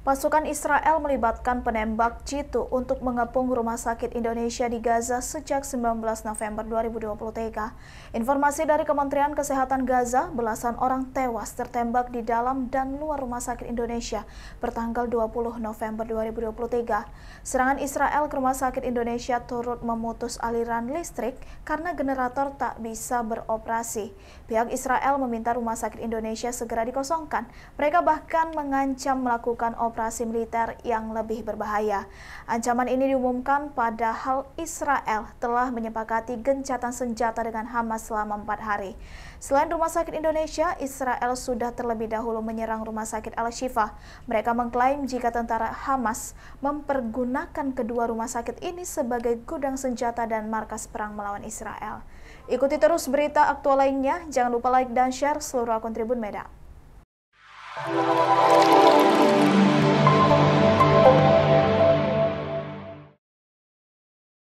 Pasukan Israel melibatkan penembak jitu untuk mengepung rumah sakit Indonesia di Gaza sejak 19 November 2023. Informasi dari Kementerian Kesehatan Gaza, belasan orang tewas tertembak di dalam dan luar rumah sakit Indonesia bertanggal 20 November 2023. Serangan Israel ke rumah sakit Indonesia turut memutus aliran listrik karena generator tak bisa beroperasi. Pihak Israel meminta rumah sakit Indonesia segera dikosongkan. Mereka bahkan mengancam melakukan operasi operasi militer yang lebih berbahaya. Ancaman ini diumumkan padahal Israel telah menyepakati gencatan senjata dengan Hamas selama empat hari. Selain rumah sakit Indonesia, Israel sudah terlebih dahulu menyerang rumah sakit Al-Shifa. Mereka mengklaim jika tentara Hamas mempergunakan kedua rumah sakit ini sebagai gudang senjata dan markas perang melawan Israel. Ikuti terus berita aktual lainnya. Jangan lupa like dan share seluruh akun Tribun Medan.